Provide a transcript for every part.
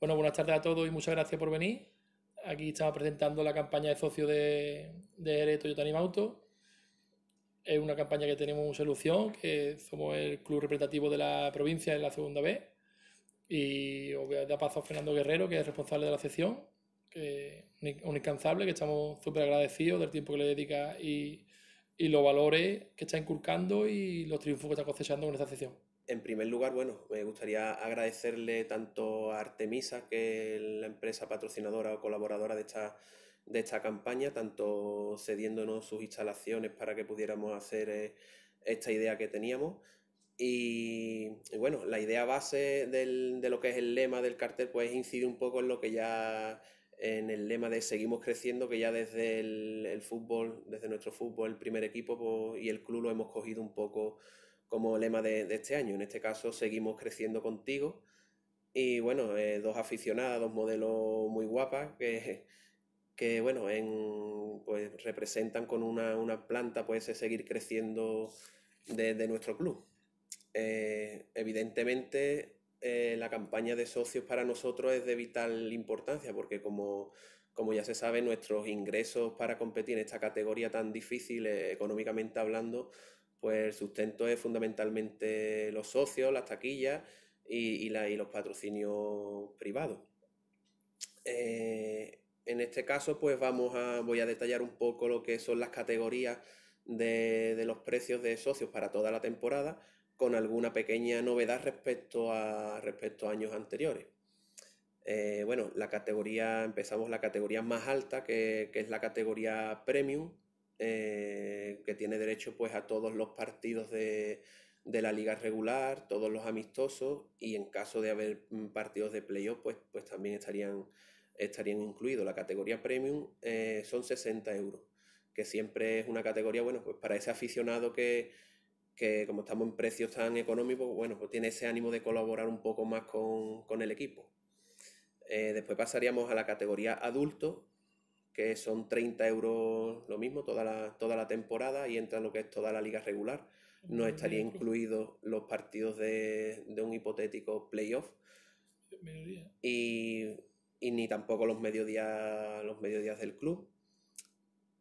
Bueno, buenas tardes a todos y muchas gracias por venir. Aquí estamos presentando la campaña de socio de, de Ere Toyota Auto. Es una campaña que tenemos en solución, que somos el club representativo de la provincia en la segunda vez. Y os voy a paso a Fernando Guerrero, que es responsable de la sección, que un incansable, que estamos súper agradecidos del tiempo que le dedica y, y los valores que está inculcando y los triunfos que está cosechando con esta sección. En primer lugar, bueno, me gustaría agradecerle tanto a Artemisa, que es la empresa patrocinadora o colaboradora de esta, de esta campaña, tanto cediéndonos sus instalaciones para que pudiéramos hacer eh, esta idea que teníamos. Y, bueno, la idea base de lo que es el lema del cartel, pues incide un poco en lo que ya en el lema de seguimos creciendo, que ya desde el, fútbol, desde nuestro fútbol, el primer equipo pues, y el club lo hemos cogido un poco como lema de, este año. En este caso, seguimos creciendo contigo. Y bueno, eh, dos aficionadas, dos modelos muy guapas que, que bueno, pues representan con una, planta pues seguir creciendo desde de nuestro club. Eh, evidentemente, eh, la campaña de socios para nosotros es de vital importancia porque como, como ya se sabe, nuestros ingresos para competir en esta categoría tan difícil económicamente hablando pues el sustento es fundamentalmente los socios, las taquillas y, los patrocinios privados. Eh, en este caso, pues vamos a, voy a detallar un poco lo que son las categorías de, los precios de socios para toda la temporada, con alguna pequeña novedad respecto a, respecto a años anteriores. Eh, bueno, la categoría, empezamos la categoría más alta, que, que es la categoría premium, eh, que tiene derecho pues a todos los partidos de, la liga regular, todos los amistosos y en caso de haber mm, partidos de playoff pues, pues también estarían, estarían incluidos. La categoría premium eh, son 60 euros, que siempre es una categoría, bueno, pues para ese aficionado que, como estamos en precios tan económicos, bueno, pues tiene ese ánimo de colaborar un poco más con, el equipo. Eh, después pasaríamos a la categoría adulto, que son 30 euros lo mismo toda la, toda la temporada y entra lo que es toda la liga regular. No estaría incluidos los partidos de, un hipotético playoff. Y, ni tampoco los mediodías, los mediodías del club.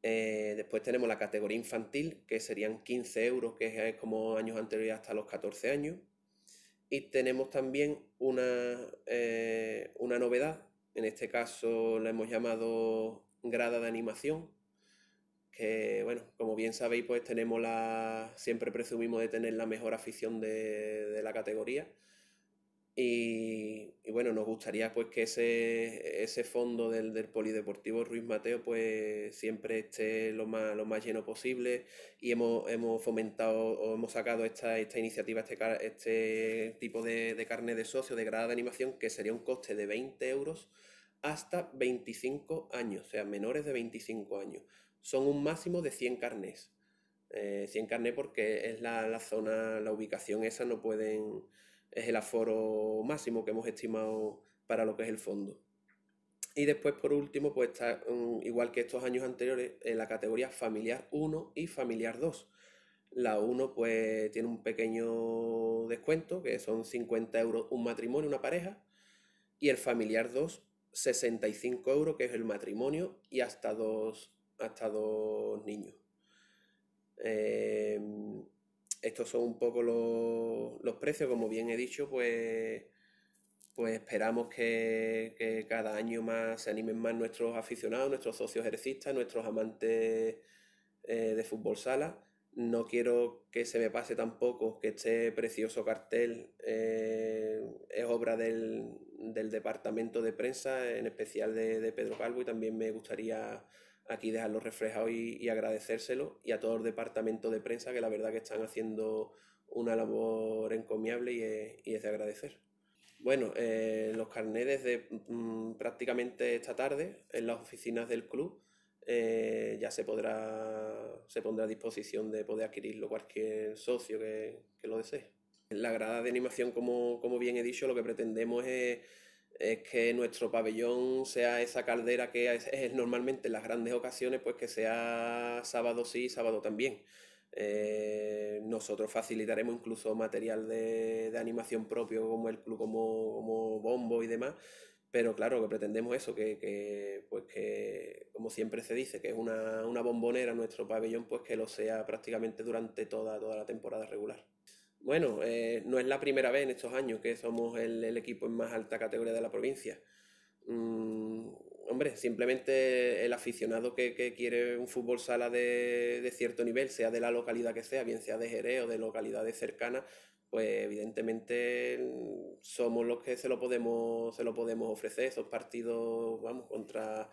Eh, después tenemos la categoría infantil, que serían 15 euros, que es como años anteriores hasta los 14 años. Y tenemos también una, eh, una novedad, en este caso la hemos llamado grada de animación, que bueno, como bien sabéis, pues tenemos la, siempre presumimos de tener la mejor afición de, de la categoría. Y, bueno, nos gustaría pues que ese, ese fondo del, del, Polideportivo Ruiz Mateo pues siempre esté lo más, lleno posible y hemos, fomentado hemos sacado esta, esta iniciativa, este, este tipo de, de carne de socio, de grada de animación, que sería un coste de 20 euros hasta 25 años, o sea, menores de 25 años. Son un máximo de 100 carnés. 100 eh, carnés porque es la, zona, la ubicación esa no pueden, es el aforo máximo que hemos estimado para lo que es el fondo. Y después, por último, pues está mm, igual que estos años anteriores, en eh, la categoría familiar 1 y familiar 2. La 1 pues tiene un pequeño descuento, que son 50 euros un matrimonio, una pareja, y el familiar 2 65 euros, que es el matrimonio, y hasta dos, hasta dos niños. Em, estos son un poco los, precios, como bien he dicho, pues, pues esperamos que, cada año más se animen más nuestros aficionados, nuestros socios ejercistas, nuestros amantes eh, de fútbol sala no quiero que se me pase tampoco que este precioso cartel eh, es obra del, departamento de prensa, en especial de, Pedro Calvo, y también me gustaría aquí dejarlo reflejado y, agradecérselo, y a todo el departamento de prensa que la verdad que están haciendo una labor encomiable y es, de agradecer. Bueno, eh, los carnés de mm, prácticamente esta tarde en las oficinas del club eh, ya se podrá se pondrá a disposición de poder adquirirlo cualquier socio que, lo desee. En la grada de animación, como, bien he dicho, lo que pretendemos es, que nuestro pabellón sea esa caldera que es, normalmente en las grandes ocasiones, pues que sea sábado sí, sábado también. Eh, nosotros facilitaremos incluso material de, animación propio como el club, como, como bombo y demás, pero claro, que pretendemos eso, que, pues como siempre se dice, que es una, bombonera nuestro pabellón, pues que lo sea prácticamente durante toda, toda la temporada regular. Bueno, eh, no es la primera vez en estos años que somos el, el equipo en más alta categoría de la provincia. Mm, hombre, simplemente el aficionado que, que quiere un fútbol sala de, de, cierto nivel, sea de la localidad que sea, bien sea de Jerez o de localidades cercanas, pues evidentemente somos los que se lo podemos, se lo podemos ofrecer, esos partidos, vamos, contra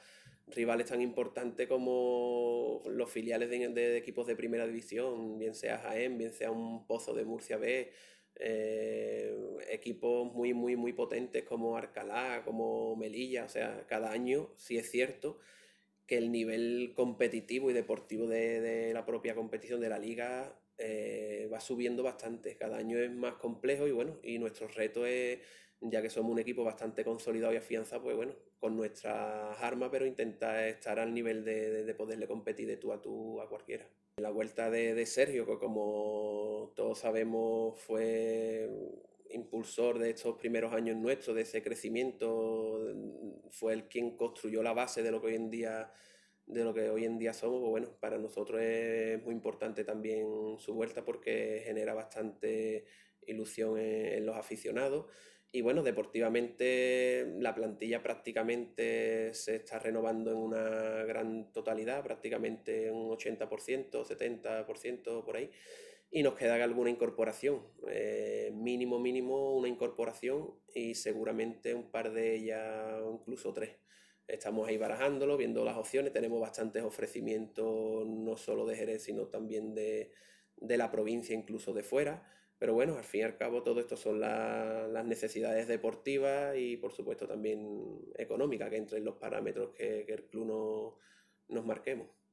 rivales tan importantes como los filiales de, equipos de primera división, bien sea Jaén, bien sea un Pozo de Murcia B, eh, equipos muy, muy, muy potentes como Arcalá, como Melilla, o sea, cada año si es cierto que el nivel competitivo y deportivo de, de la propia competición de la liga eh, va subiendo bastante. Cada año es más complejo y bueno, y nuestro reto es, ya que somos un equipo bastante consolidado y afianzado, pues bueno, con nuestras armas, pero intentar estar al nivel de, poderle competir de tú a tú a cualquiera. La vuelta de, de Sergio, que como todos sabemos fue impulsor de estos primeros años nuestros, de ese crecimiento, fue el quien construyó la base de lo que hoy en día de lo que hoy en día somos, pues bueno, para nosotros es muy importante también su vuelta porque genera bastante ilusión en, los aficionados. Y bueno, deportivamente la plantilla prácticamente se está renovando en una gran totalidad, prácticamente un 80%, 70% por ahí. Y nos queda alguna incorporación, eh, mínimo, mínimo una incorporación y seguramente un par de ellas, incluso tres. Estamos ahí barajándolo, viendo las opciones. Tenemos bastantes ofrecimientos, no solo de Jerez, sino también de, la provincia, incluso de fuera. Pero bueno, al fin y al cabo todo esto son las necesidades deportivas y por supuesto también económicas, que entren los parámetros que, que el club no, nos marquemos.